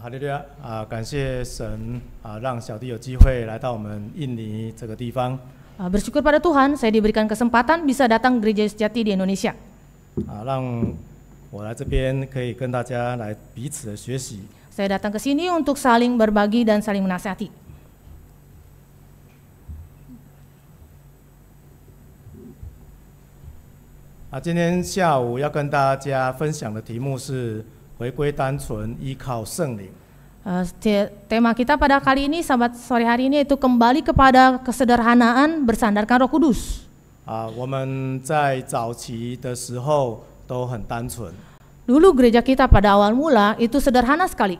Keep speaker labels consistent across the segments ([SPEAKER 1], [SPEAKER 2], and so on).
[SPEAKER 1] 哈利利亚啊，感谢神啊，让小弟有机会来到我们印尼这个地方。
[SPEAKER 2] 啊，bersyukur pada Tuhan，saya diberikan kesempatan bisa datang gereja s e j a t i di Indonesia。
[SPEAKER 1] 啊，让我来这边可以跟大家来彼此的学习。
[SPEAKER 2] saya datang ke sini untuk saling berbagi dan saling menasihati。
[SPEAKER 1] 啊，今天下午要跟大家分享的题目是。回归单纯，依靠圣灵。
[SPEAKER 2] Uh, tema kita pada kali ini sahabat sore hari ini itu kembali kepada kesederhanaan bersandarkan Roh Kudus. Uh, gereja kita pada awal mula itu sederhana sekali.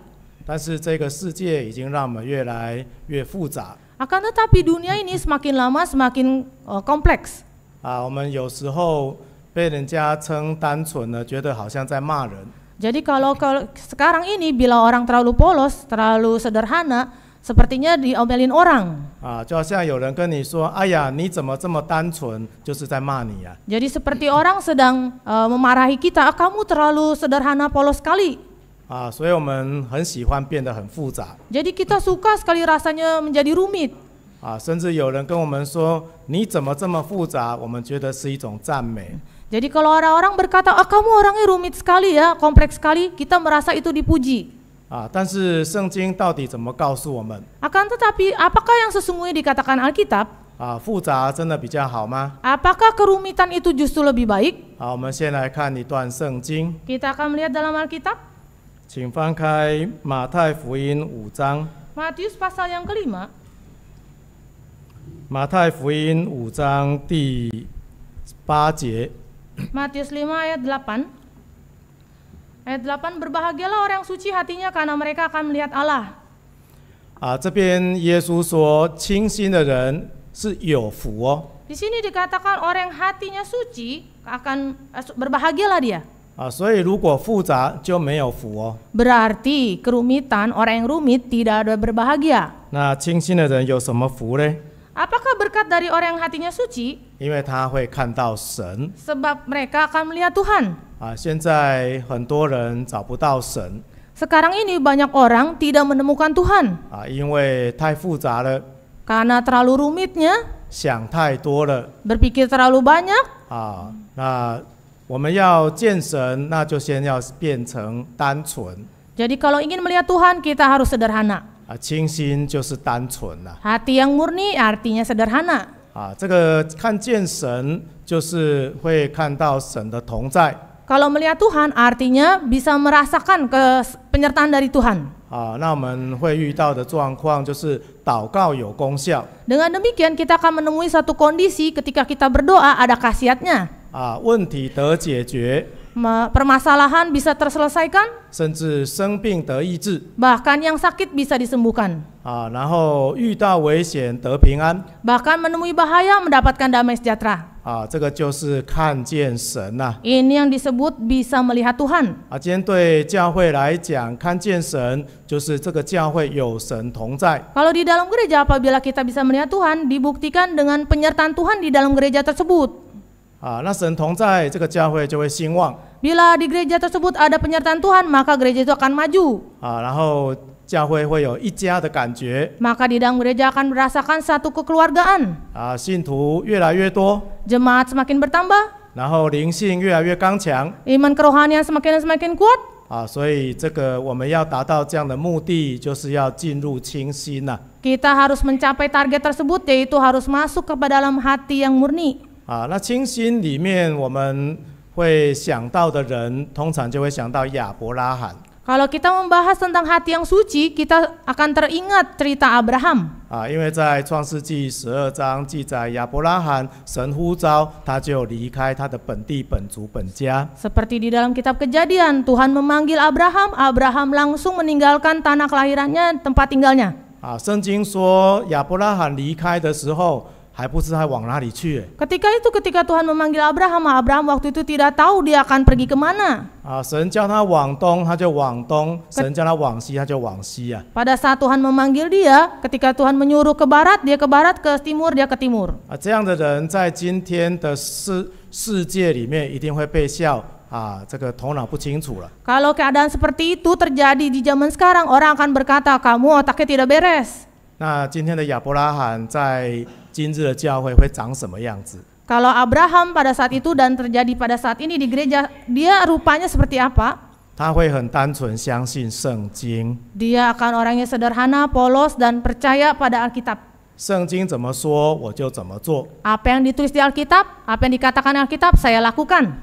[SPEAKER 2] tetapi dunia ini semakin lama semakin uh, kompleks.
[SPEAKER 1] 啊，我们有时候被人家称单纯呢，觉得好像在骂人。
[SPEAKER 2] jadi kalau kalau sekarang ini bila orang terlalu polos, terlalu sederhana, sepertinya diomelin orang. Jadi seperti orang sedang uh, memarahi kita, ah, kamu terlalu sederhana polos sekali. Ah, Jadi kita suka sekali rasanya menjadi rumit.
[SPEAKER 1] 啊，甚至有人跟我们说：“你怎么这么复杂？”我们觉得是一种赞美。Ah,
[SPEAKER 2] jadi kalau orang-orang berkata, ah kamu orangnya rumit sekali ya, kompleks sekali, kita merasa itu dipuji. Ah, Akan tetapi, apakah yang sesungguhnya dikatakan Alkitab? Ah, Apakah kerumitan itu justru lebih baik?
[SPEAKER 1] Ah, Kita
[SPEAKER 2] akan melihat dalam Alkitab.
[SPEAKER 1] 请翻开马太福音五章.
[SPEAKER 2] Matius pasal yang kelima.
[SPEAKER 1] 马太福音五章第八节。
[SPEAKER 2] Matius 5 ayat 8 ayat 8 berbahagialah orang yang suci hatinya karena mereka akan melihat Allah ah, Di sini dikatakan orang hatinya suci akan eh, berbahagialah dia.
[SPEAKER 1] 啊，所以如果复杂就没有福哦。
[SPEAKER 2] Berarti ah, kerumitan orang yang rumit tidak ada berbahagia. Apakah berkat dari orang yang hatinya suci? Sebab mereka akan melihat Tuhan. Ah, Sekarang ini banyak orang tidak menemukan Tuhan. Ah, Karena terlalu rumitnya. Berpikir terlalu banyak.
[SPEAKER 1] Ah, nah,
[SPEAKER 2] kalau ingin melihat Tuhan, kita harus sederhana.
[SPEAKER 1] 啊，清心就是单纯呐、
[SPEAKER 2] 啊。Hati yang murni artinya sederhana.
[SPEAKER 1] 啊，这个看见神就是会看到神的同在。
[SPEAKER 2] Kalau melihat Tuhan artinya bisa merasakan ke penyertaan dari Tuhan.
[SPEAKER 1] 啊，那我们会遇到的状况就是祷告有功效。
[SPEAKER 2] Dengan demikian kita akan menemui satu kondisi ketika kita berdoa ada khasiatnya.
[SPEAKER 1] 啊，问题得解决。
[SPEAKER 2] permasalahan bisa terselesaikan. Bahkan yang sakit bisa disembuhkan. bahkan menemui bahaya mendapatkan damai sejahtera. ini yang disebut bisa melihat Tuhan。
[SPEAKER 1] 啊，今天对教会来讲，看见神就是这个教会有神同在。
[SPEAKER 2] Kalau di dalam gereja apabila kita bisa melihat Tuhan, dibuktikan dengan penyertaan Tuhan di dalam gereja tersebut。
[SPEAKER 1] 啊，那神同在，这个教会就会兴旺。
[SPEAKER 2] Bila di gereja tersebut ada penyertaan Tuhan, maka gereja itu akan maju.
[SPEAKER 1] Ah, 然后教会会有一家的感觉。
[SPEAKER 2] Maka di dalam gereja akan merasakan satu kekeluargaan.
[SPEAKER 1] Ah, 信徒越来越多。
[SPEAKER 2] Jemaat semakin bertambah.
[SPEAKER 1] 然后灵性越来越刚强。
[SPEAKER 2] Iman kerohanian semakin semakin kuat.
[SPEAKER 1] 啊，所以这个我们要达到这样的目的，就是要进入清心呐、啊。
[SPEAKER 2] Kita ah, harus mencapai target tersebut yaitu harus masuk ke dalam hati yang murni.
[SPEAKER 1] Ah, 会想到的人，通常就会想到亚伯拉罕。
[SPEAKER 2] Kalau kita membahas tentang hati yang suci, kita akan teringat cerita Abraham.
[SPEAKER 1] 啊，因为在创世纪十二章记载亚伯拉罕神呼召他就离开他的本地本族本家。
[SPEAKER 2] Seperti di dalam kitab Kejadian, Tuhan memanggil Abraham, Abraham langsung meninggalkan tanah kelahirannya, tempat tinggalnya.
[SPEAKER 1] 啊，圣经说亚伯拉罕离开的时候。Ketika
[SPEAKER 2] itu ketika Tuhan memanggil Abraham, Abraham waktu itu tidak tahu dia akan pergi kemana. Pada saat Tuhan memanggil dia, ketika Tuhan menyuruh ke barat, dia ke barat, ke timur, dia ke timur.
[SPEAKER 1] 啊，这样的人在今天的世世界里面一定会被笑。啊，这个头脑不清楚了。
[SPEAKER 2] Kalau keadaan seperti itu terjadi di zaman sekarang, orang akan berkata kamu otaknya tidak beres.
[SPEAKER 1] 那今天的亚伯拉罕在今日的教会会长什么样子
[SPEAKER 2] ？Kalau Abraham pada saat itu dan terjadi pada saat ini di gereja, dia rupanya seperti apa? Dia akan orangnya sederhana, polos dan percaya pada Alkitab. Apa yang ditulis di Alkitab, apa yang dikatakan Alkitab, saya lakukan.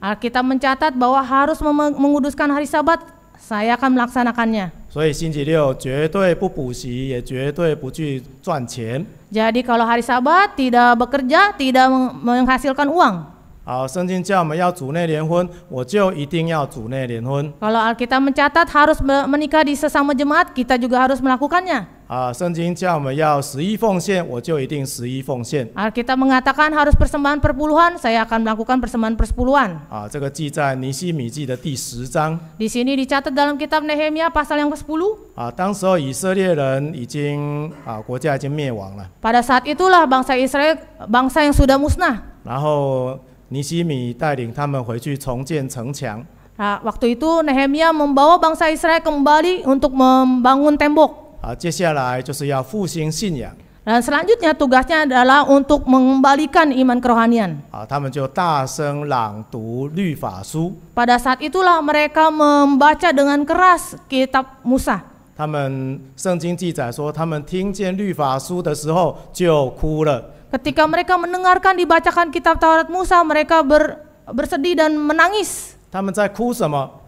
[SPEAKER 2] Alkitab mencatat bahwa harus menguduskan hari Sabat, saya akan melaksanakannya.
[SPEAKER 1] 所以星期六绝对不补习，也绝对不去赚钱。
[SPEAKER 2] Jadi kalau hari Sabat tidak bekerja, tidak menghasilkan uang.
[SPEAKER 1] 啊，圣经叫我们要主内联婚，我就一定要主内联婚。
[SPEAKER 2] Kalau Alkitab mencatat harus menikah di sesama jemaat, kita juga harus melakukannya.
[SPEAKER 1] 啊，圣经叫我们要十一奉献，我就一定十一奉献。
[SPEAKER 2] Alkitab mengatakan harus persembahan perpuluhan, saya akan melakukan persembahan persepuluhan.
[SPEAKER 1] 啊，这个记在尼西米记的第十章。
[SPEAKER 2] Di sini dicatat dalam kitab Nehemia pasal yang ke-10.
[SPEAKER 1] 啊，当时候以色列人已经啊，国家已经灭亡了。
[SPEAKER 2] Pada saat itulah bangsa Israel bangsa yang sudah musnah.
[SPEAKER 1] 然后。尼希米带领他们回去重建城墙。
[SPEAKER 2] 那，waktu itu Nehemia membawa bangsa Israel kembali untuk membangun tembok。
[SPEAKER 1] 啊，接下来就是要复兴信仰。
[SPEAKER 2] Dan selanjutnya tugasnya adalah untuk mengembalikan iman k e r o h a n i a n
[SPEAKER 1] 啊，他们就大声朗读律法书。
[SPEAKER 2] Pada saat itulah mereka membaca dengan keras Kitab Musa。
[SPEAKER 1] 他们圣经记载说，他们听见律法书的时候就哭了。
[SPEAKER 2] Ketika mereka mendengarkan dibacakan kitab Taurat Musa, mereka ber, bersedih dan menangis.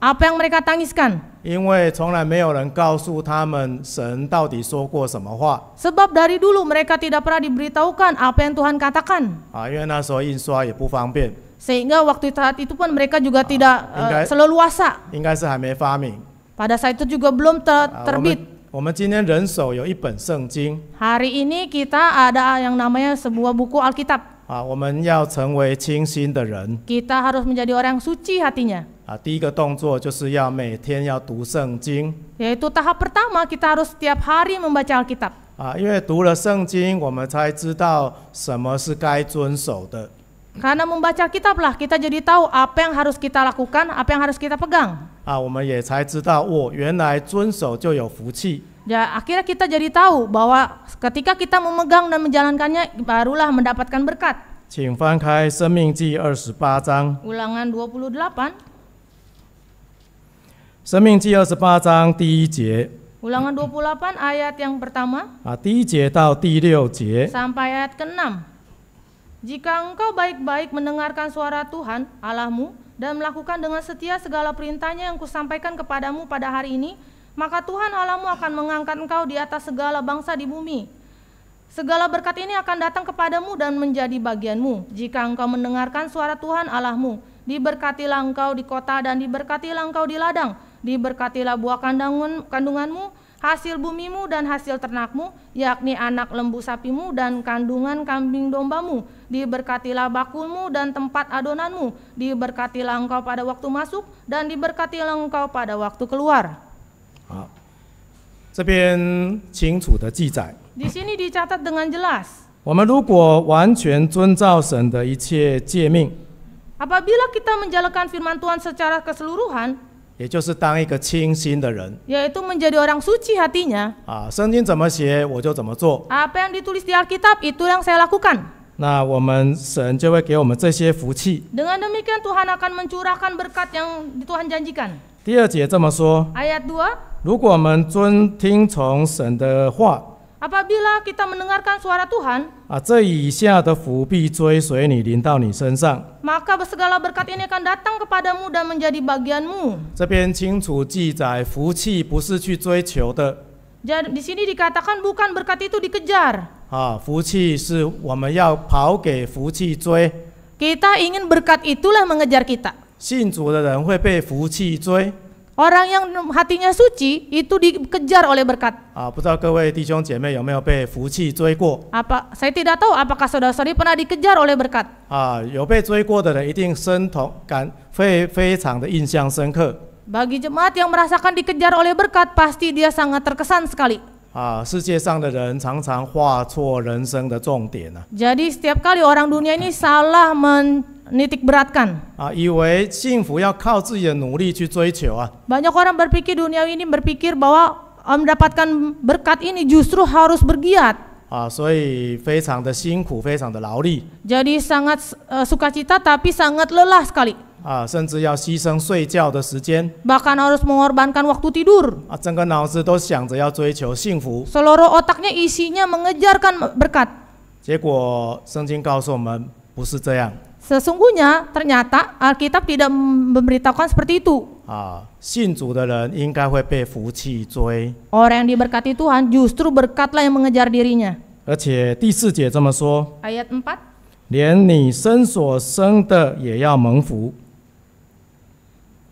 [SPEAKER 2] Apa yang mereka tangiskan? Sebab dari dulu mereka tidak pernah diberitahukan apa yang Tuhan katakan. Sehingga waktu saat itu pun mereka juga ah, tidak uh,
[SPEAKER 1] seleluasa.
[SPEAKER 2] Pada saat itu juga belum ter
[SPEAKER 1] terbit. 我们今天人手有一本圣经。
[SPEAKER 2] Hari ini kita ada yang namanya sebuah buku Alkitab.
[SPEAKER 1] 啊，我们要成为清新的人。
[SPEAKER 2] Kita harus menjadi orang yang suci hatinya.
[SPEAKER 1] 啊，第一个动作就是要每天要读圣经。
[SPEAKER 2] Yaitu tahap pertama kita harus setiap hari membaca Alkitab.
[SPEAKER 1] 啊，因为读了圣经，我们才知道什么是该遵守的。
[SPEAKER 2] Karena membaca kitablah kita jadi tahu apa yang harus kita lakukan, apa yang harus kita pegang.
[SPEAKER 1] 啊，我们也才知道，我、哦、原来遵守就有福气。
[SPEAKER 2] Ya, akhirnya kita jadi tahu bahwa ketika kita memegang dan menjalankannya barulah mendapatkan berkat.
[SPEAKER 1] 请翻开《生命记》二十八章。
[SPEAKER 2] Ulangan 28。《
[SPEAKER 1] 生命记》二十八章第一节。
[SPEAKER 2] Ulangan 28 Ulangan 28. ayat yang pertama. Ah, Sampai ayat ke-6. Jika engkau baik-baik mendengarkan suara Tuhan Allahmu dan melakukan dengan setia segala perintahnya yang kusampaikan kepadamu pada hari ini, maka Tuhan Allahmu akan mengangkat engkau di atas segala bangsa di bumi. Segala berkat ini akan datang kepadamu dan menjadi bagianmu jika engkau mendengarkan suara Tuhan Allahmu. Diberkatilah engkau di kota dan diberkatilah engkau di ladang. Diberkatilah buah kandungan, kandunganmu hasil bumimu dan hasil ternakmu, yakni anak lembu sapimu dan kandungan kambing dombamu. Diberkatilah bakulmu dan tempat adonanmu, diberkatilah engkau pada waktu masuk dan diberkatilah engkau pada waktu keluar. Di sini dicatat dengan jelas. Apabila kita menjalankan firman Tuhan secara keseluruhan,
[SPEAKER 1] yaitu
[SPEAKER 2] menjadi orang suci hatinya. yang ditulis di Alkitab itu yang saya demikian Tuhan akan mencurahkan berkat yang Tuhan janjikan.
[SPEAKER 1] 第二节这么说。
[SPEAKER 2] Ayat Apabila kita mendengarkan suara Tuhan, maka segala berkat ini akan datang kepadamu dan menjadi bagianmu. di sini dikatakan bukan berkat itu dikejar. kita ingin berkat itulah mengejar kita.
[SPEAKER 1] 信主的人会被福气追。
[SPEAKER 2] Orang yang hatinya suci itu dikejar oleh berkat. Ah, Apa saya tidak tahu apakah saudara-saudari pernah dikejar oleh berkat? Ah, Bagi jemaat yang merasakan dikejar oleh berkat, pasti dia sangat terkesan sekali.
[SPEAKER 1] 啊，世界上的人常常画错人生的重点啊。
[SPEAKER 2] Jadi setiap kali orang dunia ini salah men nitik beratkan. Banyak orang berpikir dunia ini berpikir bahwa ah, mendapatkan berkat ini justru harus bergiat.
[SPEAKER 1] 啊，所以非常的辛苦，非常的劳力。
[SPEAKER 2] Jadi sangat eh, sukacita tapi sangat lelah sekali.
[SPEAKER 1] 啊，甚至要牺牲睡觉的时间。
[SPEAKER 2] Bahkan harus mengorbankan waktu tidur.
[SPEAKER 1] 啊，整个脑子都想着要追求幸福。
[SPEAKER 2] Seluruh otaknya isinya mengejarkan berkat.
[SPEAKER 1] 结果圣经告诉我们不是这样。
[SPEAKER 2] Sesungguhnya ternyata Alkitab tidak memberitahukan seperti itu. Orang yang diberkati Tuhan justru berkatlah yang mengejar dirinya. ayat 4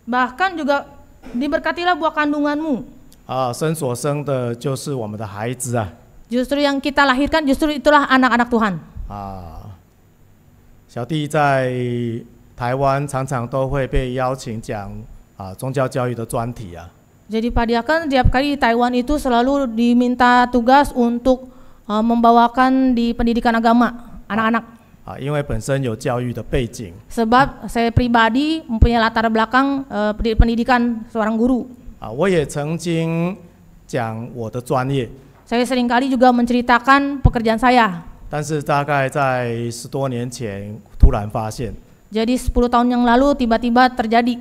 [SPEAKER 2] bahkan juga diberkatilah buah kandunganmu. Ah, yang kita lahirkan justru itulah anak-anak Tuhan.
[SPEAKER 1] 小弟在台湾常常都会被邀请讲啊宗教教育的专题啊。
[SPEAKER 2] Jadi Pak kan tiap kali di Taiwan itu selalu diminta tugas untuk uh, membawakan di pendidikan agama ah. anak-anak.
[SPEAKER 1] Ah, -anak. 因为本身有教育的背景。
[SPEAKER 2] Sebab saya pribadi mempunyai latar belakang uh, pendidikan seorang guru. sering kali juga menceritakan pekerjaan saya.
[SPEAKER 1] 但是大概在十多年前，突然发现。
[SPEAKER 2] Jadi sepuluh tahun yang lalu tiba-tiba terjadi。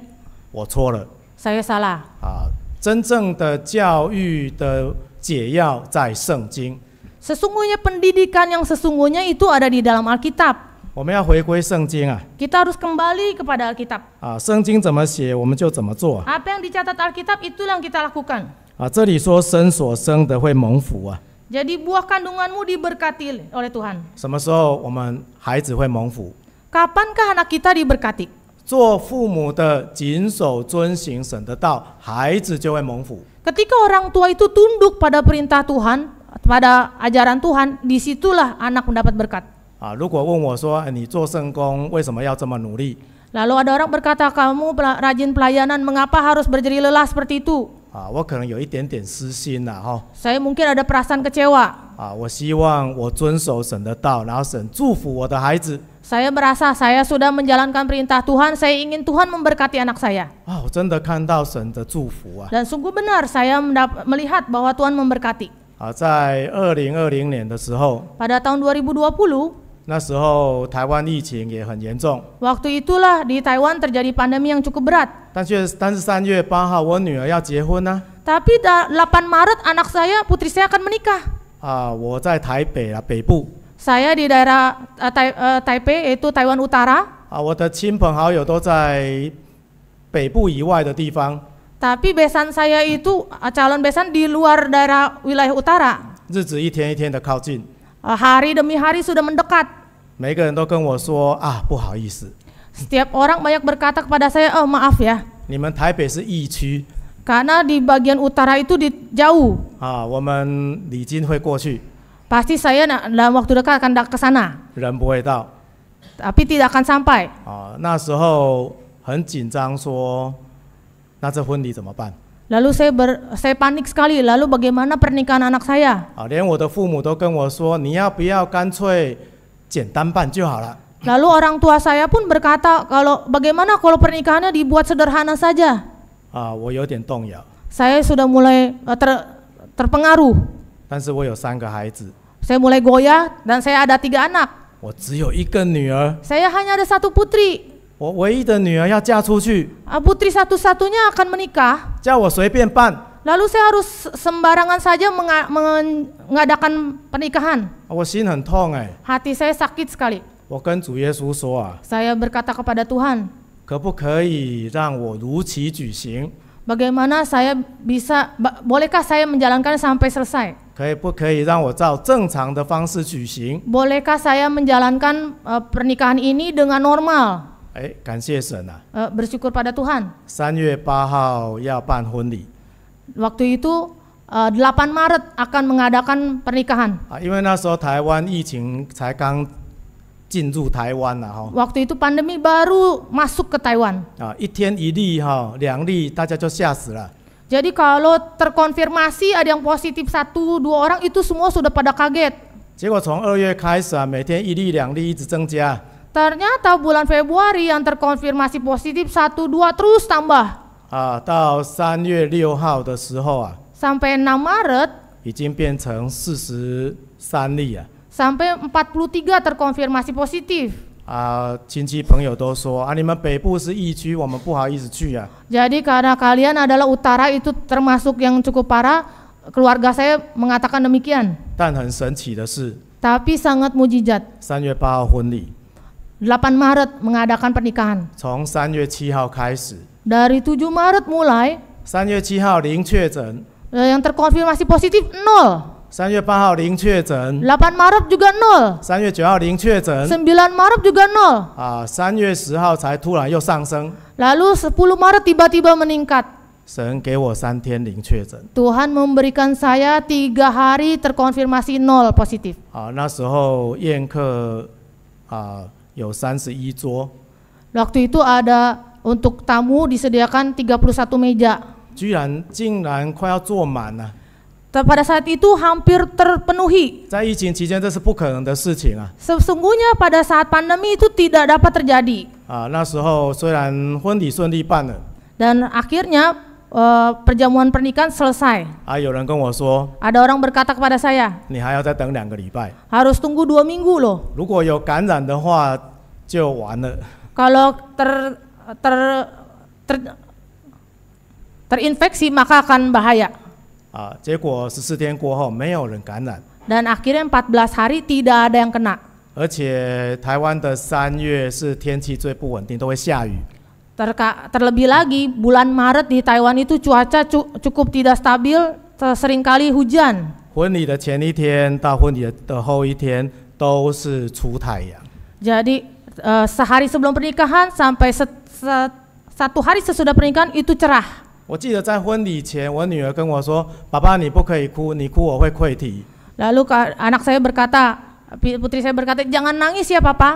[SPEAKER 2] 我错了。Saya salah。
[SPEAKER 1] 啊，真正的教育的解药在圣经。
[SPEAKER 2] sesungguhnya pendidikan yang sesungguhnya itu ada di dalam Alkitab。
[SPEAKER 1] 我们要回归圣经啊。
[SPEAKER 2] Kita harus kembali kepada Alkitab。
[SPEAKER 1] 啊，圣经怎么写我们就怎么做。
[SPEAKER 2] Apa yang dicatat Alkitab itu yang kita lakukan。
[SPEAKER 1] 啊，这里说生所生的会蒙福啊。
[SPEAKER 2] Jadi buah kandunganmu diberkati oleh Tuhan. Kapankah anak kita diberkati? Ketika orang tua itu tunduk pada perintah Tuhan, pada ajaran Tuhan, disitulah anak mendapat berkat. Lalu ada orang berkata kamu rajin pelayanan, mengapa harus berjeri lelah seperti itu?
[SPEAKER 1] 啊，我可能有一点点私心呐，哈。
[SPEAKER 2] saya mungkin ada perasaan kecewa。
[SPEAKER 1] 啊，我希望我遵守神的道，然后神祝福我的孩子。
[SPEAKER 2] saya rasa saya sudah menjalankan perintah Tuhan, saya ingin Tuhan memberkati anak saya。
[SPEAKER 1] 啊，我真的看到神的祝福啊。
[SPEAKER 2] dan sungguh benar saya m e l i h a t bahwa Tuhan memberkati。
[SPEAKER 1] 啊，在二零二零年的时候。
[SPEAKER 2] pada tahun dua r
[SPEAKER 1] 那时候台湾疫情也很严重。
[SPEAKER 2] Waktu itulah di Taiwan terjadi pandemi yang cukup berat。
[SPEAKER 1] 但确但是三月八号我女儿要结婚呢。
[SPEAKER 2] Tapi 8 Maret anak saya putri saya akan menikah。
[SPEAKER 1] 啊，我在台北啊北部。
[SPEAKER 2] Saya di daerah Taipei t u Taiwan utara。
[SPEAKER 1] 啊，我的亲朋好友都在北部以外的地方。
[SPEAKER 2] Tapi pesan saya itu calon pesan di luar daerah wilayah utara。
[SPEAKER 1] 日子一天一天的靠近。
[SPEAKER 2] Eh, hari demi hari sudah mendekat. Setiap orang banyak berkata kepada saya, oh maaf ya. Karena di bagian utara itu di jauh. Ah, Pasti saya dalam waktu dekat akan ke sana. Tapi tidak akan sampai.
[SPEAKER 1] Ah, 那时候很紧张说,那这婚礼怎么办?
[SPEAKER 2] Lalu saya ber, saya panik sekali. Lalu bagaimana pernikahan anak saya? Lalu orang tua saya pun berkata kalau bagaimana kalau pernikahannya dibuat sederhana saja? saya sudah mulai eh, ter, terpengaruh. Saya mulai goyah dan saya ada tiga anak. Saya hanya ada satu putri.
[SPEAKER 1] 我唯一的女儿要嫁出去。
[SPEAKER 2] 啊, satu-satunya akan menikah.
[SPEAKER 1] saya
[SPEAKER 2] harus sembarangan saja mengadakan pernikahan.
[SPEAKER 1] 我心很痛哎。
[SPEAKER 2] Hati saya sakit sekali.
[SPEAKER 1] 我跟主耶稣说啊。
[SPEAKER 2] Saya berkata kepada Tuhan.
[SPEAKER 1] 可不可以让我如期举行
[SPEAKER 2] ？bagaimana saya bisa bolehkah saya menjalankan sampai selesai? Bolehkah saya menjalankan pernikahan ini dengan normal?
[SPEAKER 1] 哎，感谢神啊
[SPEAKER 2] ！Uh, bersyukur pada Tuhan.
[SPEAKER 1] 三月八号要办婚礼。
[SPEAKER 2] Waktu itu uh, eh, 8 Maret akan mengadakan pernikahan. Ah, itu pandemi baru masuk ke Taiwan.
[SPEAKER 1] 啊，一天一例哈，两例大家就吓死了。
[SPEAKER 2] Jadi kalau terkonfirmasi ada yang positif satu dua orang itu semua sudah pada kaget.
[SPEAKER 1] 结果从二月开始啊，每天一例两例一直增加。
[SPEAKER 2] Ternyata bulan Februari yang terkonfirmasi positif 1 2 terus tambah.
[SPEAKER 1] Ah, uh,
[SPEAKER 2] sampai 6 Maret
[SPEAKER 1] 已经变成43
[SPEAKER 2] 43 terkonfirmasi positif. Uh, ah, Jadi karena kalian adalah utara itu termasuk yang cukup parah, keluarga saya mengatakan demikian. Tapi sangat mujizat.
[SPEAKER 1] 3月8号婚礼。
[SPEAKER 2] 8 Maret mengadakan pernikahan. Dari 7 Maret mulai.
[SPEAKER 1] 3月7
[SPEAKER 2] terkonfirmasi positif nol.
[SPEAKER 1] 3月8
[SPEAKER 2] Maret juga nol. 3
[SPEAKER 1] 月9号零确诊.
[SPEAKER 2] Maret juga nol.
[SPEAKER 1] 啊，3月10号才突然又上升.
[SPEAKER 2] Lalu 10 Maret tiba-tiba meningkat.
[SPEAKER 1] 神给我三天零确诊。
[SPEAKER 2] Tuhan memberikan saya tiga hari terkonfirmasi nol positif.
[SPEAKER 1] 啊，那时候宴客啊。有三十一桌。
[SPEAKER 2] Waktu itu ada untuk tamu disediakan 31 meja.
[SPEAKER 1] 居然竟然快要坐满了。
[SPEAKER 2] pada saat itu hampir terpenuhi. pada saat pandemi itu tidak dapat terjadi。
[SPEAKER 1] 啊那时候虽然婚礼顺利办了。
[SPEAKER 2] Dan akhirnya uh, perjamuan pernikahan selesai.
[SPEAKER 1] Ada
[SPEAKER 2] orang berkata kepada saya, harus tunggu dua minggu loh. Kalau ter, ter, ter, terinfeksi maka akan bahaya. Dan akhirnya 14 hari tidak ada yang kena.
[SPEAKER 1] 而且台湾的三月是天气最不稳定，都会下雨。
[SPEAKER 2] Terka, terlebih lagi bulan Maret di Taiwan itu cuaca cu cukup tidak stabil, seringkali hujan. Jadi uh, sehari sebelum pernikahan sampai se, se, satu hari sesudah pernikahan itu cerah. Lalu anak saya berkata, putri saya berkata, "Jangan nangis ya, Papa."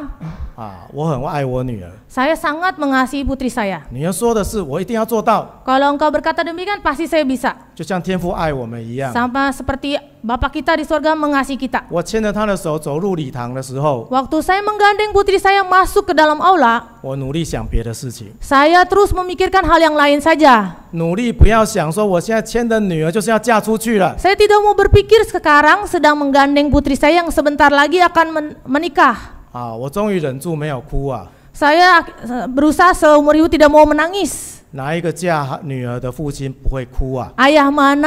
[SPEAKER 1] 啊，我很爱我女儿。
[SPEAKER 2] Saya sangat mengasihi putri saya。
[SPEAKER 1] 你要说的是，我一定要做到。
[SPEAKER 2] Kalau engkau berkata demikian, pasti saya bisa。
[SPEAKER 1] 就像天父爱我们一样。Sama
[SPEAKER 2] seperti Bapa kita di surga mengasihi kita。
[SPEAKER 1] 我牵着她的手走入礼堂的时候。
[SPEAKER 2] Waktu saya menggandeng putri saya masuk ke dalam aula，
[SPEAKER 1] 我努力想别的事情。
[SPEAKER 2] Saya terus memikirkan hal yang lain saja. tidak mau berpikir sekarang sedang menggandeng putri saya yang sebentar lagi akan men menikah.
[SPEAKER 1] 啊，我终于忍住没有哭啊。
[SPEAKER 2] Saya eh, berusaha seumur hidup tidak mau menangis. mana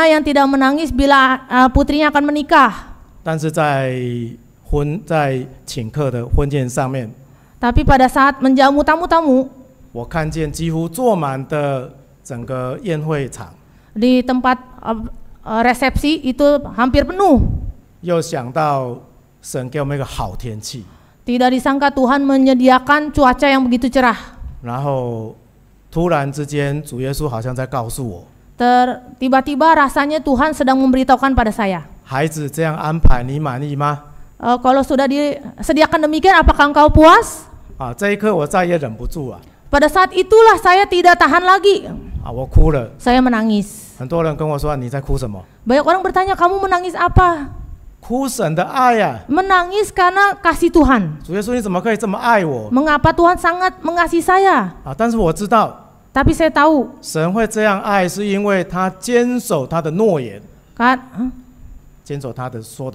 [SPEAKER 2] yang tidak menangis bila eh, putrinya akan menikah? pada saat menjamu tamu-tamu，
[SPEAKER 1] 我看见几乎坐满的整个宴会场。
[SPEAKER 2] Di tempat eh, resepsi itu hampir penuh。
[SPEAKER 1] 又想到神给我们一个好天气。
[SPEAKER 2] tidak disangka Tuhan menyediakan cuaca yang begitu cerah. tiba tiba-tiba rasanya Tuhan sedang memberitahukan pada saya. Uh, kalau sudah disediakan demikian, apakah engkau puas? Uh, Pada saat itulah saya tidak tahan lagi. Saya menangis. Banyak orang bertanya, kamu menangis apa? Menangis karena kasih Tuhan. Tuhan sangat mengasihi saya? Tapi saya tahu Tuhan,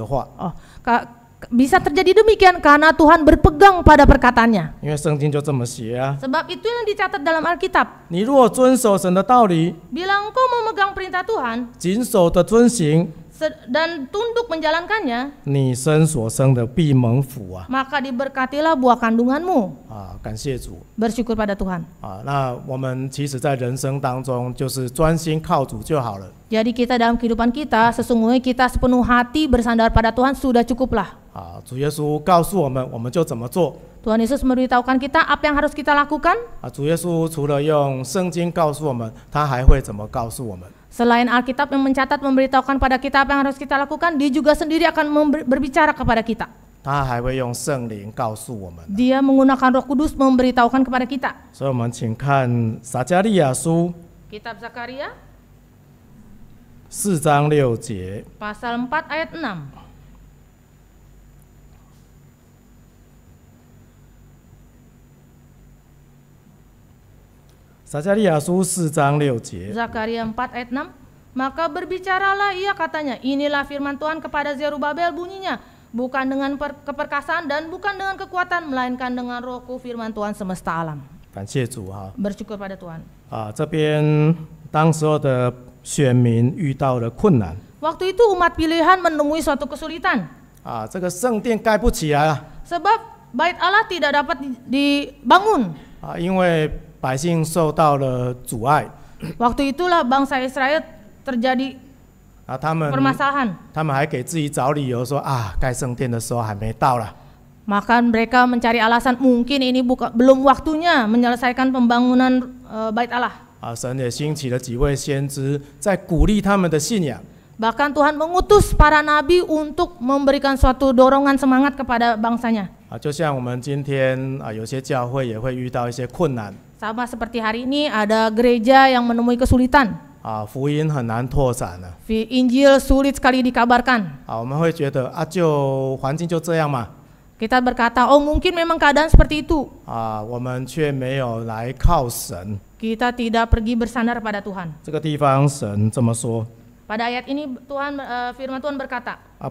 [SPEAKER 2] bisa terjadi demikian karena Tuhan berpegang pada perkataannya.
[SPEAKER 1] Sebab
[SPEAKER 2] itu yang dicatat dalam Alkitab.
[SPEAKER 1] 你若遵守神的道理
[SPEAKER 2] ，Bila engkau memegang perintah Tuhan, dan tunduk menjalankannya, maka diberkatilah buah kandunganmu. Ah, Bersyukur pada Tuhan. Jadi kita dalam kehidupan kita, sesungguhnya kita sepenuh hati bersandar pada Tuhan sudah cukuplah. Ah, Tuhan Yesus memberitahukan kita apa yang harus kita lakukan. Ah, Selain Alkitab yang mencatat memberitahukan pada kita apa yang harus kita lakukan, dia juga sendiri akan berbicara kepada kita. Dia menggunakan Roh Kudus memberitahukan kepada kita. Kitab Zakaria 4 Pasal 4 ayat 6.
[SPEAKER 1] Zakaria 4
[SPEAKER 2] ayat 6. Maka berbicaralah ia katanya, inilah firman Tuhan kepada Zerubabel bunyinya, bukan dengan per keperkasaan dan bukan dengan kekuatan, melainkan dengan rohku firman Tuhan semesta alam. Bersyukur pada Tuhan. uh Waktu itu umat pilihan menemui suatu kesulitan. uh Sebab bait Allah tidak dapat dibangun.
[SPEAKER 1] 啊，因为百姓受到了阻碍。
[SPEAKER 2] Waktu itulah bangsa Israel terjadi
[SPEAKER 1] permasalahan. 他们还给自己找理由说啊，盖圣殿的时候还没到了。
[SPEAKER 2] Maka mereka mencari alasan mungkin ini bukan belum waktunya menyelesaikan pembangunan bait Allah.
[SPEAKER 1] 啊，神也兴起了几位先知，在鼓励他们的信仰。
[SPEAKER 2] Bahkan Tuhan mengutus para nabi untuk memberikan suatu dorongan semangat kepada bangsanya。
[SPEAKER 1] 啊，就像我们今天啊，有些教会也会遇到一些困难。
[SPEAKER 2] Sama seperti hari ini ada gereja yang menemui kesulitan. Uh, Injil sulit sekali dikabarkan. Uh, ah, kita berkata, oh mungkin memang keadaan seperti itu.
[SPEAKER 1] Uh, ah,
[SPEAKER 2] kita tidak pergi bersandar pada Tuhan. Pada ayat ini Tuhan uh, firman Tuhan berkata,
[SPEAKER 1] ah,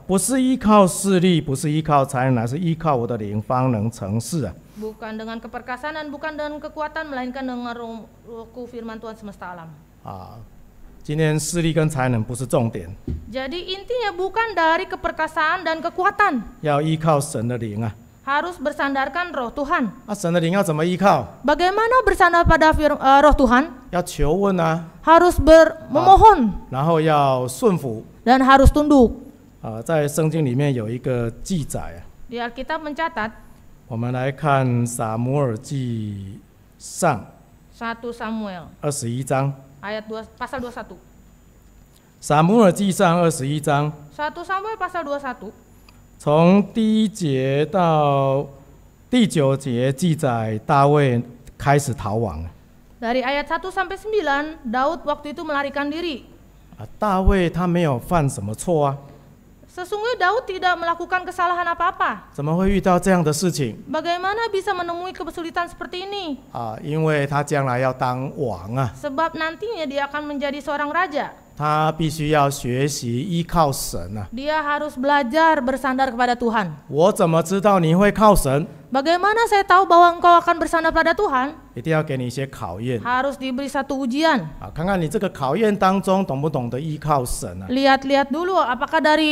[SPEAKER 1] 方能成事啊,
[SPEAKER 2] Bukan dengan keperkasaan dan bukan dengan kekuatan, melainkan dengan roh, rohku firman Tuhan semesta alam.
[SPEAKER 1] Ah, 今天势力跟才能不是重点。
[SPEAKER 2] Jadi intinya bukan dari keperkasaan dan kekuatan. Harus bersandarkan roh Tuhan.
[SPEAKER 1] Ah,
[SPEAKER 2] Bagaimana bersandar pada uh, roh Tuhan? Harus ber memohon. Dan harus tunduk. Di Alkitab mencatat
[SPEAKER 1] 我们来看《撒摩尔记上》二十一章，经上二十一章，从第一节到第九节记载大卫开始逃亡。从逃亡。大卫他没有犯什么错啊？
[SPEAKER 2] Sesungguhnya Daud tidak melakukan kesalahan apa-apa. Bagaimana bisa menemui kesulitan seperti ini? Ah, Sebab nantinya dia akan menjadi seorang raja. Dia harus belajar bersandar kepada Tuhan. Bagaimana saya tahu bahwa engkau akan bersandar pada Tuhan? Harus diberi satu ujian. Lihat-lihat dulu apakah dari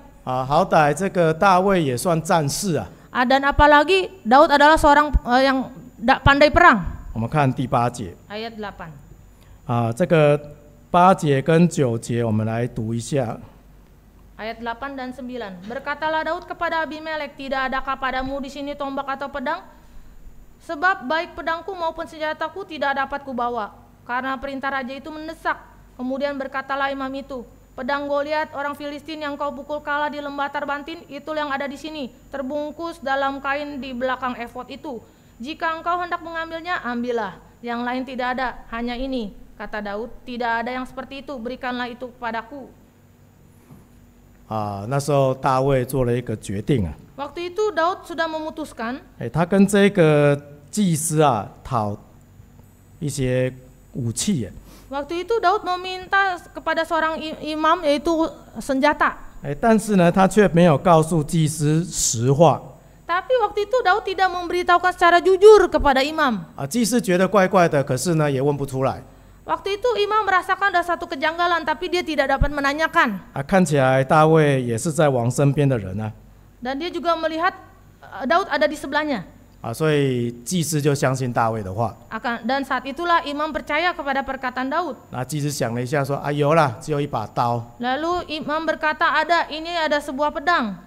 [SPEAKER 1] 啊，好歹这个大卫也算战士啊。
[SPEAKER 2] 啊，dan apalagi Daud adalah seorang tak eh, yang pandai perang. delapan。
[SPEAKER 1] 啊，这个八节跟九节，我们来读一下。
[SPEAKER 2] Ayat 8。啊，这个八节跟九节，我们来读一下。Ayat 8 dan 9. Berkatalah Daud kepada Abimelek, "Tidak adakah padamu di sini tombak atau pedang? Sebab baik pedangku maupun senjataku tidak dapat kubawa, karena perintah raja itu mendesak." Kemudian berkatalah imam itu, Pedang Goliat orang Filistin yang kau pukul kalah di Lembah Tarbantin itu yang ada di sini, terbungkus dalam kain di belakang efod itu. Jika engkau hendak mengambilnya, ambillah. Yang lain tidak ada, hanya ini. Kata Daud, tidak ada yang seperti itu, berikanlah itu kepadaku. Ah, itu Daud sudah memutuskan.
[SPEAKER 1] 哎，他跟这个祭司啊讨一些武器耶。Eh,
[SPEAKER 2] waktu itu Daud meminta kepada seorang imam yaitu senjata. Eh, tapi waktu itu Daud tidak memberitahukan secara jujur kepada imam. waktu itu imam merasakan ada satu kejanggalan, tapi dia tidak dapat menanyakan. dan dia juga melihat eh, Daud ada di sebelahnya.
[SPEAKER 1] 啊，所以祭司就相信大卫的话。
[SPEAKER 2] akan dan saat itulah imam percaya kepada perkataan Daud. Lalu imam berkata ada ini ada sebuah pedang.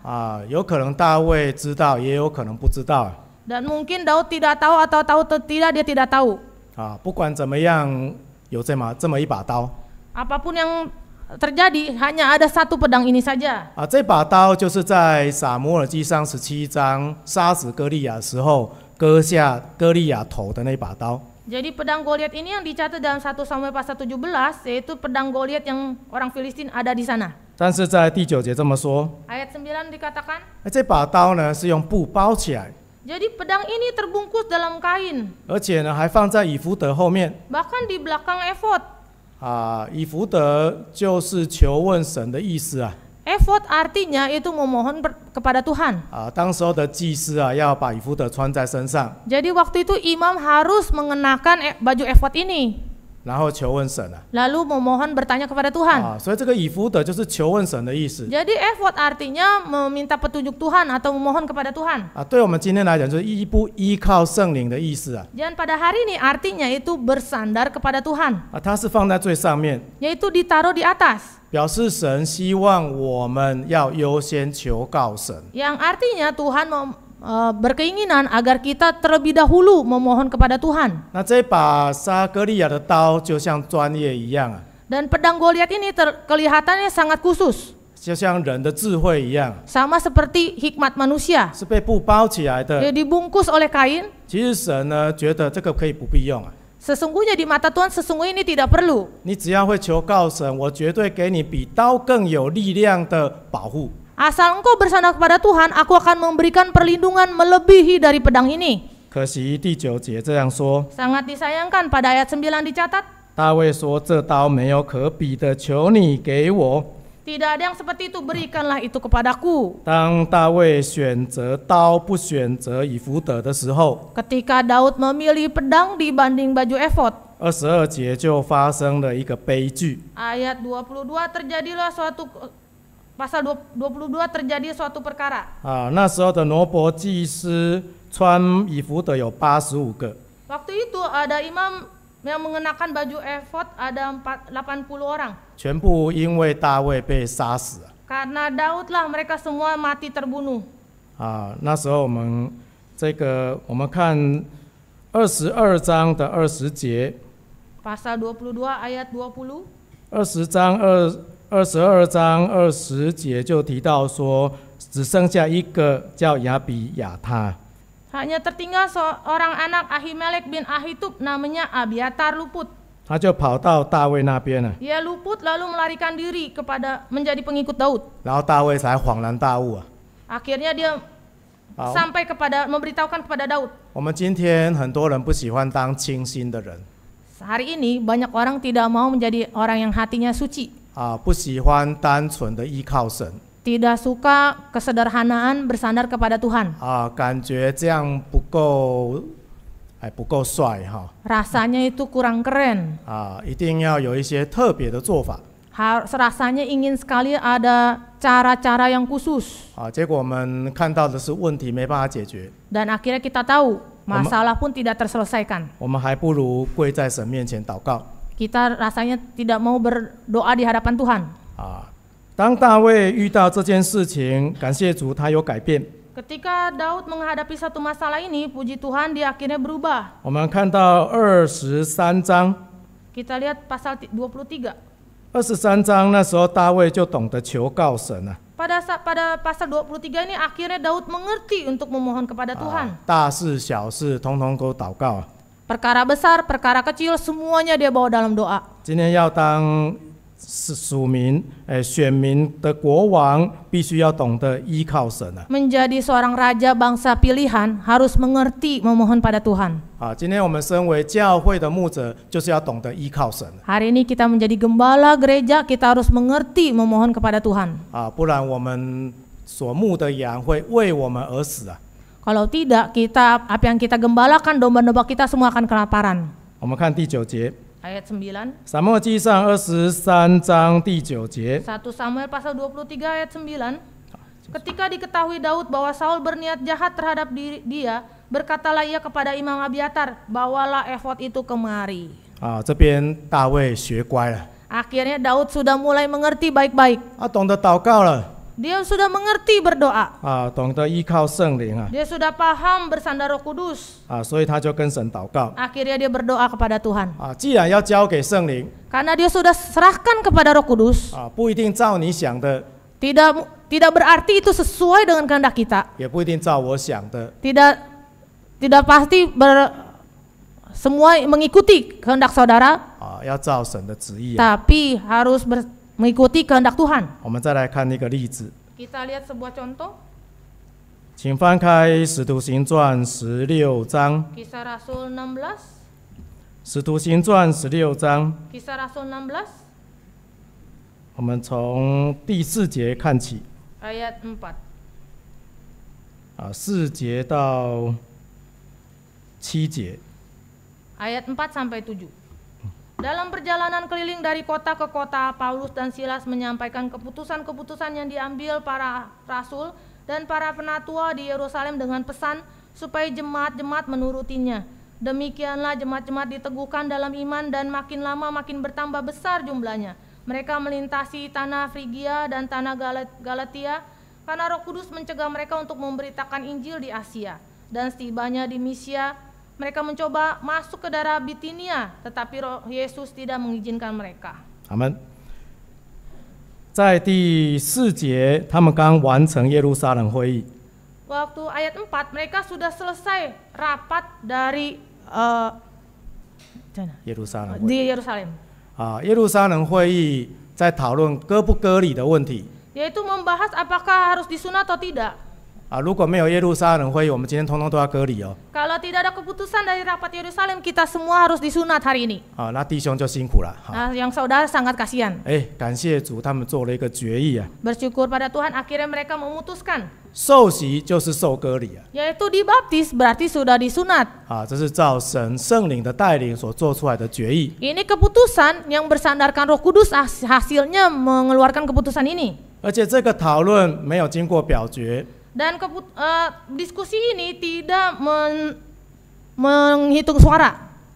[SPEAKER 2] mungkin Daud tidak tahu atau tahu atau tidak dia tidak tahu. yang terjadi hanya ada satu pedang ini saja. Ah, ini pedang Goliat ini yang dicatat dalam 1 Samuel pasal 17 yaitu pedang Goliat yang orang Filistin ada di sana.
[SPEAKER 1] 但是在第九节这么说。
[SPEAKER 2] Ayat 9 dikatakan.
[SPEAKER 1] 这把刀呢是用布包起来。
[SPEAKER 2] Jadi pedang ini terbungkus dalam kain.
[SPEAKER 1] Bahkan
[SPEAKER 2] di belakang efod.
[SPEAKER 1] 啊，以弗得就是求问神的意思啊。
[SPEAKER 2] Ephod artinya itu memohon kepada Tuhan。
[SPEAKER 1] 啊，当时候的祭司啊，要把以弗得穿在身上。
[SPEAKER 2] Jadi waktu itu imam harus mengenakan baju e f h o t ini。
[SPEAKER 1] 然后求问神啊。
[SPEAKER 2] Lalu memohon bertanya kepada Tuhan. 啊，
[SPEAKER 1] 所以这个以福德就是求问神的意思。
[SPEAKER 2] Jadi ah, effort artinya meminta petunjuk Tuhan atau memohon kepada Tuhan.
[SPEAKER 1] 啊，对我们今天来讲就是依不依靠圣灵的意思啊。
[SPEAKER 2] Dan ah, pada hari ini artinya itu bersandar kepada Tuhan.
[SPEAKER 1] 啊，它是放在最上面。
[SPEAKER 2] Yaitu ah, ditaruh di atas.
[SPEAKER 1] 表示神希望我们要优先求告神。
[SPEAKER 2] Yang artinya Tuhan Eh, berkeinginan agar kita terlebih dahulu memohon kepada Tuhan. Dan pedang Goliat ini ter, kelihatannya sangat khusus. Sama seperti hikmat manusia. Dia dibungkus oleh kain. Sesungguhnya di mata Tuhan sesungguhnya ini tidak perlu. Asal engkau bersandar kepada Tuhan, aku akan memberikan perlindungan melebihi dari pedang ini. Sangat disayangkan pada ayat 9 dicatat.
[SPEAKER 1] 大卫说：“这刀没有可比的，求你给我。”
[SPEAKER 2] Tidak ada yang seperti itu, berikanlah itu kepadaku. Ketika Daud memilih pedang dibanding baju efod, ayat 22 terjadilah suatu Pasal 22 terjadi suatu perkara.
[SPEAKER 1] Ah, 那时候的罗伯祭司穿衣服的有 itu
[SPEAKER 2] ada imam yang mengenakan baju efod ada 80 orang. Karena Daud lah mereka semua mati terbunuh. Pasal 22 ayat 20.
[SPEAKER 1] 二十章二。二十二章二十节就提到说，只剩下一个叫亚比亚他。
[SPEAKER 2] Hanya tertinggal seorang anak Ahimelek bin Ahitub namanya Abiatar luput.
[SPEAKER 1] 他就跑到大卫那边了。
[SPEAKER 2] Ia luput lalu melarikan diri kepada menjadi pengikut Daud.
[SPEAKER 1] 然后大卫才恍然大悟啊。
[SPEAKER 2] Akhirnya dia sampai kepada memberitahukan kepada Daud.
[SPEAKER 1] 我们今天很多人不喜欢当清新的人。
[SPEAKER 2] Hari ini banyak orang tidak mau menjadi orang yang hatinya suci.
[SPEAKER 1] 啊，不喜欢单纯的依靠神。
[SPEAKER 2] Tidak suka kesederhanaan bersandar kepada Tuhan.
[SPEAKER 1] 啊，感觉这样不够，哎，不够帅哈。
[SPEAKER 2] Rasanya itu kurang keren.
[SPEAKER 1] 啊，一定要有一些特别的做法。
[SPEAKER 2] harus rasanya ingin sekali ada cara-cara yang khusus. Ah, Dan akhirnya kita tahu masalah pun tidak terselesaikan kita rasanya tidak mau berdoa di hadapan Tuhan. Ah, Daud menghadapi satu masalah ini, puji Tuhan dia akhirnya berubah. kita lihat pasal 23. 23.
[SPEAKER 1] 二十三章那时候大卫就懂得求告神了
[SPEAKER 2] ，Pada pada pasal 23 ini akhirnya Daud mengerti untuk memohon kepada Tuhan. Perkara besar, perkara kecil, semuanya dia bawa dalam doa. Eh, menjadi seorang raja bangsa pilihan harus mengerti memohon pada Tuhan. hari ini kita menjadi gembala gereja, kita harus mengerti memohon kepada Tuhan.
[SPEAKER 1] 啊，不然我们所牧的羊会为我们而死啊。
[SPEAKER 2] kalau tidak, kita apa yang kita gembalakan domba-domba kita semua akan kelaparan. Ayat 9.
[SPEAKER 1] Samuel 23 1
[SPEAKER 2] Samuel pasal 23 ayat 9. Ketika diketahui Daud bahwa Saul berniat jahat terhadap diri, dia, berkatalah ia kepada Imam Abiatar, bawalah efod itu kemari.
[SPEAKER 1] Ah, 这边大卫学乖了。
[SPEAKER 2] Akhirnya Daud sudah mulai mengerti baik-baik. Ah, dia sudah mengerti berdoa. Ah, dia sudah paham bersandar Roh Kudus. Ah, Akhirnya dia berdoa kepada Tuhan. Ah, Karena dia sudah serahkan kepada Roh Kudus. 啊，不一定照你想的，Tidak tidak berarti itu sesuai dengan kehendak kita. Ya, tidak tidak pasti ber, semua mengikuti kehendak saudara, ya tapi harus ber- mengikuti kehendak Tuhan. Kita lihat sebuah contoh.
[SPEAKER 1] 请翻开《使徒行传》十六章。
[SPEAKER 2] Kisah Rasul 16.
[SPEAKER 1] Rasul 16.
[SPEAKER 2] sampai 7. Dalam perjalanan keliling dari kota ke kota, Paulus dan Silas menyampaikan keputusan-keputusan yang diambil para rasul dan para penatua di Yerusalem dengan pesan supaya jemaat-jemaat menurutinya. Demikianlah jemaat-jemaat diteguhkan dalam iman dan makin lama makin bertambah besar jumlahnya. Mereka melintasi tanah Frigia dan tanah Galatia karena Roh Kudus mencegah mereka untuk memberitakan Injil di Asia. Dan setibanya di Misia, mereka mencoba masuk ke darah Bitinia, tetapi roh Yesus tidak mengizinkan mereka.
[SPEAKER 1] Amin. 在第四节，他们刚完成耶路撒冷会议。
[SPEAKER 2] Waktu ayat 4 mereka sudah selesai rapat dari eh,
[SPEAKER 1] Yerusalem di ah, Yerusalem. 啊，耶路撒冷会议在讨论割不割礼的问题。
[SPEAKER 2] Yaitu membahas apakah harus disunat atau tidak.
[SPEAKER 1] 啊，如果没有耶路撒冷会议，我们今天通通都要隔离哦。
[SPEAKER 2] Kalau tidak ada keputusan dari rapat Yerusalem, kita semua harus disunat hari ini。
[SPEAKER 1] 啊，那弟兄就辛苦了。
[SPEAKER 2] a yang saudara sangat kasihan。
[SPEAKER 1] 哎，感谢主，他们做了一个决议啊。
[SPEAKER 2] Bersyukur pada Tuhan akhirnya mereka memutuskan。
[SPEAKER 1] 受洗就是受隔离啊。
[SPEAKER 2] Yaitu di baptis berarti sudah disunat。
[SPEAKER 1] 啊，这是照神圣灵的带领所做出来的决议。
[SPEAKER 2] Ini keputusan yang bersandarkan Roh Kudus, hasilnya mengeluarkan keputusan ini。
[SPEAKER 1] 而且这个讨论没有经过表决。
[SPEAKER 2] dan keput uh, diskusi ini tidak men menghitung suara.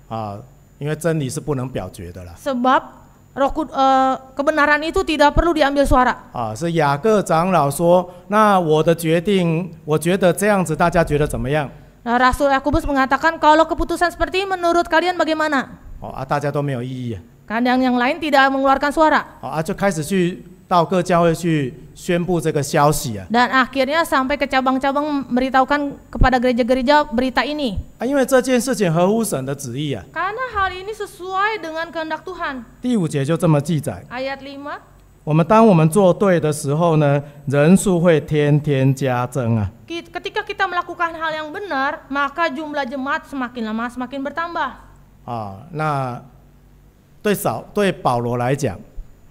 [SPEAKER 2] Ah, Sebab roh uh, kebenaran itu tidak perlu diambil suara.
[SPEAKER 1] Ah, nah,
[SPEAKER 2] Rasul Yakubus mengatakan kalau keputusan seperti ini menurut kalian bagaimana?
[SPEAKER 1] Oh, ah, 大家都没有异议。
[SPEAKER 2] Kadang yang lain tidak mengeluarkan suara.
[SPEAKER 1] Oh, ah, 到各教会去宣布这个消息啊。
[SPEAKER 2] Dan akhirnya sampai ke cabang-cabang m e b e r i t a h u k a n kepada gereja-gereja berita ini. a 因为这件
[SPEAKER 1] 事情合乎神的旨意啊。
[SPEAKER 2] Karena hari n i sesuai dengan kehendak Tuhan.
[SPEAKER 1] 第五节就这么记载。
[SPEAKER 2] Ayat lima.
[SPEAKER 1] 我们当我们做对的时候呢，人数会天天加增啊。
[SPEAKER 2] Ketika kita melakukan hal yang benar, maka jumlah jemaat semakin lama semakin bertambah.
[SPEAKER 1] a 那对扫对保罗来讲。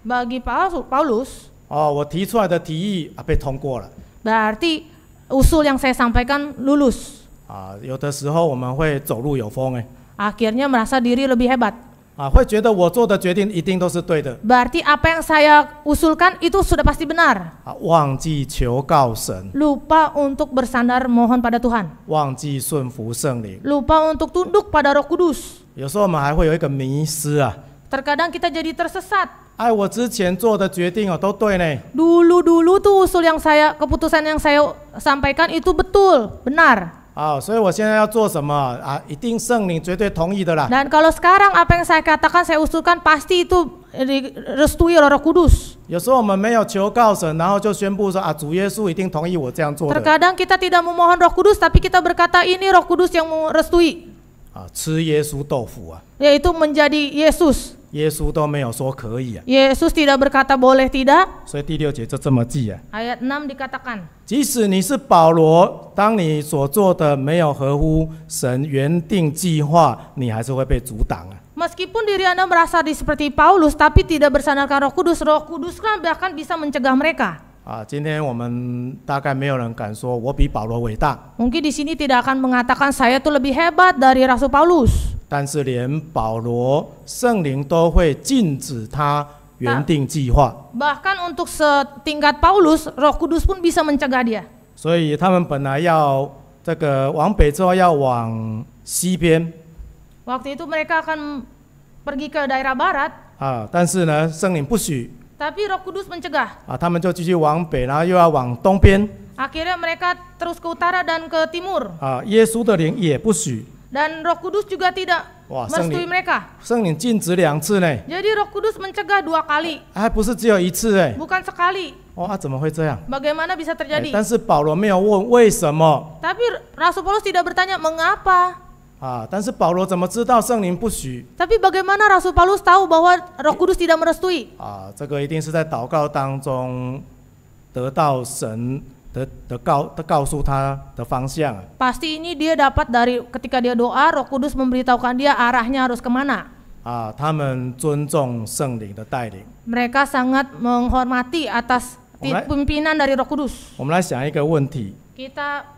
[SPEAKER 2] Bagi Paulus,
[SPEAKER 1] Oh, 哦，我提出来的提议啊被通过了。
[SPEAKER 2] berarti usul yang saya sampaikan lulus.
[SPEAKER 1] 啊，有的时候我们会走路有风哎
[SPEAKER 2] ，Akhirnya merasa diri lebih hebat.
[SPEAKER 1] 啊，会觉得我做的决定一定都是对的
[SPEAKER 2] Berarti apa yang saya usulkan itu sudah pasti benar.
[SPEAKER 1] 啊，忘记求告神
[SPEAKER 2] ，Lupa untuk bersandar mohon pada Tuhan.
[SPEAKER 1] 忘记顺服圣灵。
[SPEAKER 2] Lupa untuk tunduk pada Roh Kudus.
[SPEAKER 1] 有时候我们还会有一个迷失啊，
[SPEAKER 2] Terkadang kita jadi tersesat. Dulu dulu tuh usul yang saya keputusan yang saya sampaikan itu betul, benar. Ah, Dan kalau sekarang apa yang saya katakan, saya usulkan pasti itu
[SPEAKER 1] restui oleh Roh Kudus. Terkadang
[SPEAKER 2] kita tidak memohon Roh Kudus, tapi kita berkata ini Roh Kudus yang merestui. Yaitu menjadi Yesus. Yesus Yesus tidak berkata boleh tidak. Ayat 6 dikatakan. diri Anda merasa di seperti Paulus, tapi tidak bersandarkan Roh Kudus, Roh Kudus kan bahkan bisa mencegah mereka.
[SPEAKER 1] 啊，今天我们大概没有人敢说，我比保罗伟大。
[SPEAKER 2] 可能这里不会说，我比保罗伟大。
[SPEAKER 1] 但是连保罗圣灵都会禁止他原定计划。
[SPEAKER 2] 甚至于，连保罗圣灵都会禁止他原定计划。甚至于，连保罗圣灵都会禁止他原定计划。甚至于，连保罗圣灵都会禁止他原定计划。甚至于，连保罗圣灵都会禁止他原定计划。甚至于，连保罗圣灵都会禁止他
[SPEAKER 1] 原定计划。甚至于，连保罗圣灵都会禁止他原定计划。甚至于，连保罗圣灵都会禁止他原定计划。甚至于，连保罗圣灵都会禁止他原定计划。甚至于，连保罗圣灵都会禁止他原定计划。甚至于，连保罗圣灵都会禁止他原定计划。甚至于，连保罗圣灵都会禁止他原定计划。甚至于，连保罗圣灵都会禁止他原定计划。甚至于，连保罗圣灵都会禁止他原定计划。甚至于，连保罗圣灵都会禁止他原定计划。甚至于，连保罗圣灵都会禁止他原定计划。甚至于，连保罗圣灵都会
[SPEAKER 2] Tapi Roh Kudus mencegah. Ah, mereka terus ke utara dan ke timur. Ah, dan Roh Kudus juga tidak Wah, merestui mereka.
[SPEAKER 1] Jadi
[SPEAKER 2] Roh Kudus mencegah dua kali. bukan sekali.
[SPEAKER 1] Oh，bagaimana
[SPEAKER 2] bisa terjadi? Tapi Rasul Paulus tidak bertanya mengapa.
[SPEAKER 1] 啊，但是保罗怎么知道圣灵不许
[SPEAKER 2] ？Tapi bagaimana Rasul Paulus tahu bahwa Roh Kudus tidak merestui? ini dia dapat dari ketika dia doa, Roh Kudus memberitahukan dia arahnya harus kemana？
[SPEAKER 1] 啊，他们尊重圣灵的带领。
[SPEAKER 2] Mereka sangat menghormati atas pimpinan dari Roh Kudus。
[SPEAKER 1] 我们来想一个问题。
[SPEAKER 2] Kita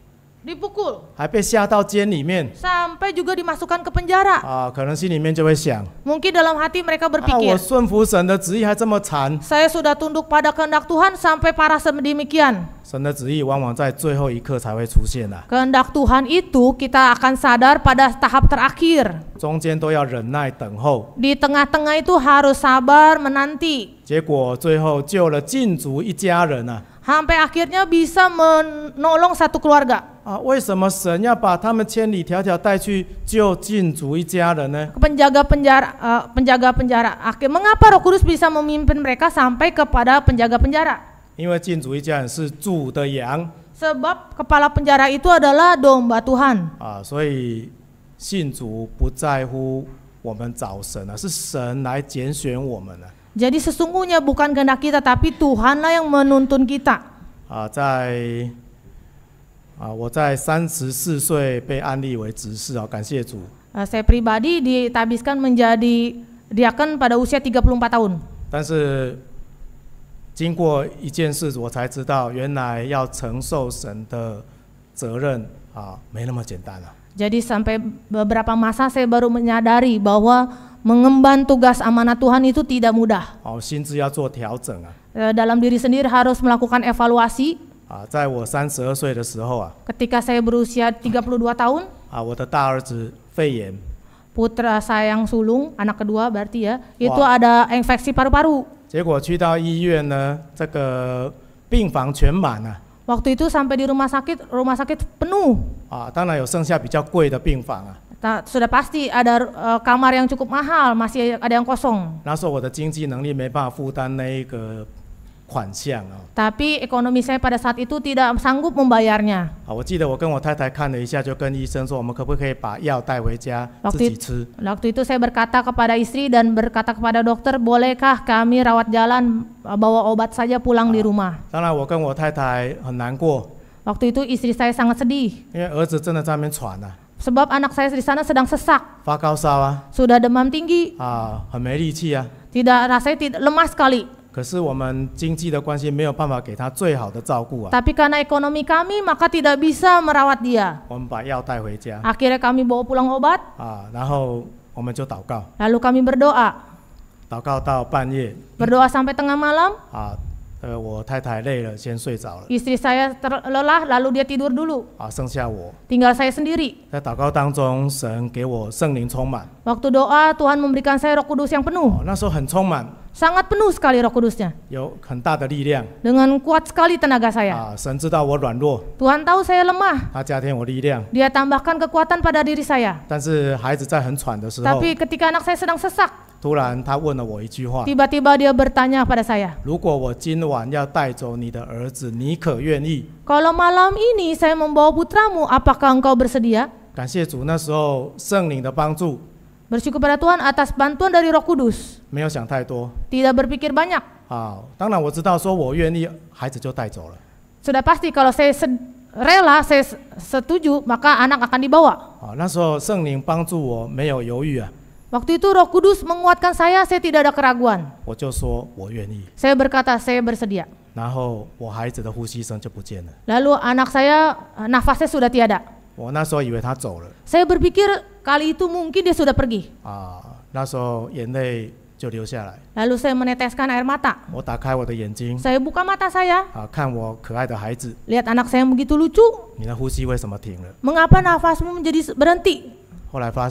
[SPEAKER 2] Dipukul. Sampai juga dimasukkan ke penjara. Ah, Mungkin dalam hati mereka berpikir. saya sudah tunduk pada kehendak Tuhan sampai parah sedemikian. Kehendak Tuhan itu kita akan sadar pada tahap terakhir. Di tengah-tengah itu harus sabar menanti. Sampai akhirnya bisa menolong
[SPEAKER 1] satu keluarga. Penjaga
[SPEAKER 2] penjara, uh, e, penjaga penjara. Akhir, mengapa Roh Kudus bisa memimpin mereka sampai kepada penjaga penjara?
[SPEAKER 1] 因为禁主一家人是主的羊。
[SPEAKER 2] Sebab kepala penjara itu adalah domba Tuhan. sesungguhnya bukan kehendak kita, tapi Tuhanlah yang menuntun kita.
[SPEAKER 1] 啊，在。啊，我在三十四岁被安立为执事啊，感谢主。
[SPEAKER 2] Uh, saya pribadi ditabiskan menjadi diaken pada usia tiga puluh tahun. tahun。
[SPEAKER 1] 但是经过一件事，我才知道原来要承受神的责任啊，没那么简单了、啊。
[SPEAKER 2] Jadi sampai beberapa masa saya baru menyadari bahwa mengemban tugas amanat Tuhan itu tidak mudah.
[SPEAKER 1] Oh, perubahan.
[SPEAKER 2] dalam diri sendiri harus melakukan evaluasi.
[SPEAKER 1] 啊，在我三十二岁的时候啊
[SPEAKER 2] ，ketika saya berusia tiga tahun dua putra saya yang sulung, anak kedua berarti ya, itu ada infeksi paru-paru.
[SPEAKER 1] 结果去到医院呢，这个病房全满了。
[SPEAKER 2] Waktu itu sampai di rumah sakit, rumah sakit penuh.
[SPEAKER 1] 啊，当然有剩下比较贵的病房啊。
[SPEAKER 2] Ta, sudah pasti ada uh, kamar yang cukup mahal, masih ada yang kosong.
[SPEAKER 1] 那时候我的经济能力没办法负担那一个
[SPEAKER 2] tapi ekonomi saya pada saat itu tidak sanggup membayarnya. Waktu itu, waktu itu saya berkata kepada istri dan berkata kepada dokter, bolehkah kami rawat jalan eh, bawa obat saja pulang di ah, rumah? Waktu itu istri saya sangat sedih. Sebab anak saya di sana sedang sesak. Sudah demam tinggi. Tidak rasanya tidak lemas sekali.
[SPEAKER 1] 可是我们经济的关系没有办法给他最好的照顾啊。
[SPEAKER 2] Tapi karena ekonomi kami maka tidak bisa merawat dia。
[SPEAKER 1] 我们把药带回家。
[SPEAKER 2] Akhirnya kami bawa pulang obat。
[SPEAKER 1] 啊，然后我们就祷告。
[SPEAKER 2] Lalu kami berdoa。
[SPEAKER 1] 祷告到半夜。
[SPEAKER 2] Berdoa sampai tengah malam。
[SPEAKER 1] 啊，呃，我太太累了，先睡着了。
[SPEAKER 2] Istri saya terlelah lalu dia tidur dulu。
[SPEAKER 1] 啊，剩下我。
[SPEAKER 2] Tinggal saya sendiri。
[SPEAKER 1] 在祷告当中，神给我圣灵充满。
[SPEAKER 2] Waktu doa Tuhan memberikan saya Roh Kudus yang penuh。那时候很充满。sangat penuh sekali Roh Kudusnya. Dengan kuat sekali tenaga saya. Ah, Tuhan tahu saya lemah. Dia tambahkan kekuatan pada diri saya.
[SPEAKER 1] Tapi
[SPEAKER 2] ketika anak saya sedang sesak,
[SPEAKER 1] tiba
[SPEAKER 2] tiba dia bertanya pada saya. Kalau malam ini saya membawa putramu, apakah engkau bersedia?
[SPEAKER 1] 感谢主，那时候圣灵的帮助。
[SPEAKER 2] Bersyukur pada Tuhan atas bantuan dari Roh Kudus. Tidak berpikir banyak. Sudah pasti kalau saya sed- rela, saya setuju, maka anak akan dibawa. Waktu itu Roh Kudus menguatkan saya, saya tidak ada keraguan. Saya berkata, saya bersedia. Lalu anak saya nafasnya sudah tiada.
[SPEAKER 1] 我那时候以为他走了。
[SPEAKER 2] Saya berpikir kali itu mungkin dia sudah pergi.
[SPEAKER 1] Ah, saya
[SPEAKER 2] meneteskan air mata.
[SPEAKER 1] 我打开我的眼睛。
[SPEAKER 2] Saya buka mata saya。
[SPEAKER 1] 啊，看我可爱的孩子。
[SPEAKER 2] lihat ah, anak saya begitu lucu. mengapa nafasmu menjadi berhenti? bukan ah,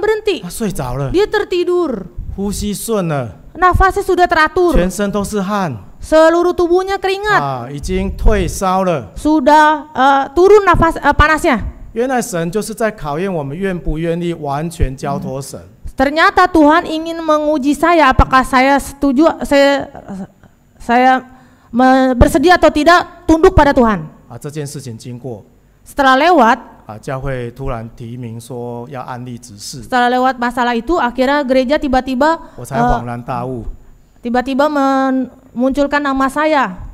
[SPEAKER 2] berhenti。他睡着了。Dia tertidur。
[SPEAKER 1] 呼吸顺了。Nafasnya sudah teratur。全身都是汗。
[SPEAKER 2] Seluruh tubuhnya keringat. Uh Sudah uh, eh, turun nafas uh, panasnya. Ternyata Tuhan ingin menguji saya apakah saya setuju saya saya bersedia atau tidak tunduk pada Tuhan. Ah, setelah lewat ah, setelah lewat masalah itu, akhirnya gereja tiba-tiba. Oh, tiba-tiba memunculkan nama saya.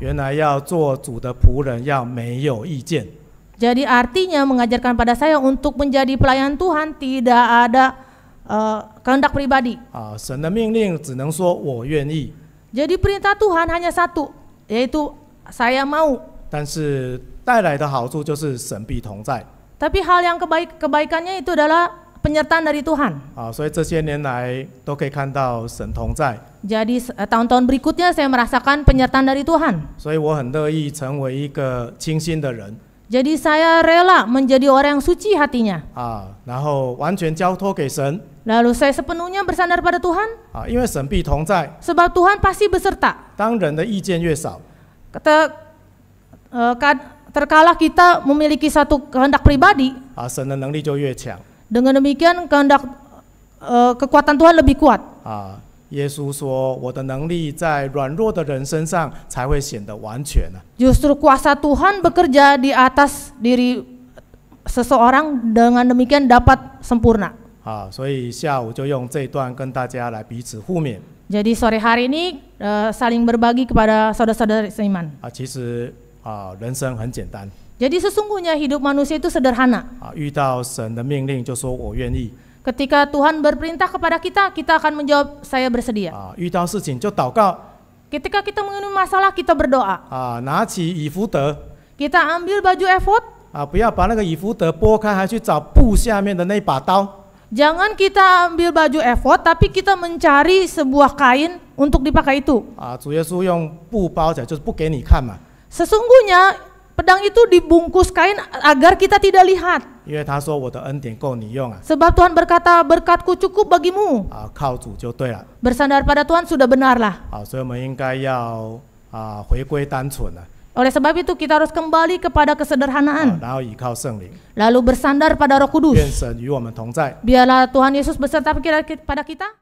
[SPEAKER 2] Jadi artinya mengajarkan pada saya untuk menjadi pelayan Tuhan tidak ada uh, kehendak pribadi. Ah, Jadi perintah Tuhan hanya satu, yaitu saya mau. Tapi hal yang kebaik kebaikannya itu adalah penyertaan dari Tuhan. Jadi eh, tahun-tahun berikutnya saya merasakan penyertaan dari Tuhan. Jadi saya rela menjadi orang yang suci hatinya. Ah, Lalu saya sepenuhnya bersandar pada Tuhan. Ah, sebab Tuhan pasti beserta. Eh, Kata, uh, terkala kita memiliki satu kehendak pribadi. Ah, dengan demikian kehendak uh, kekuatan Tuhan lebih kuat.
[SPEAKER 1] Ah, Yesus
[SPEAKER 2] Justru kuasa Tuhan bekerja di atas diri seseorang dengan demikian dapat sempurna. Ah, Jadi sore hari ini uh, saling berbagi kepada saudara-saudara seiman.
[SPEAKER 1] 啊，其实啊，人生很简单。
[SPEAKER 2] jadi sesungguhnya hidup manusia itu sederhana. Ah, Ketika Tuhan berperintah kepada kita, kita akan menjawab saya bersedia. Ah, Ketika kita mengalami masalah, kita berdoa. Ah, kita ambil baju efod. Jangan kita ambil baju efod, tapi kita mencari sebuah kain untuk dipakai itu. Sesungguhnya Pedang itu dibungkus kain agar kita tidak lihat. Sebab Tuhan berkata, berkatku cukup bagimu. Ah, bersandar pada Tuhan sudah benarlah. Ah, Oleh sebab itu kita harus kembali kepada kesederhanaan.
[SPEAKER 1] Ah，Lalu
[SPEAKER 2] bersandar pada Roh Kudus. Biarlah Tuhan Yesus beserta pada kita.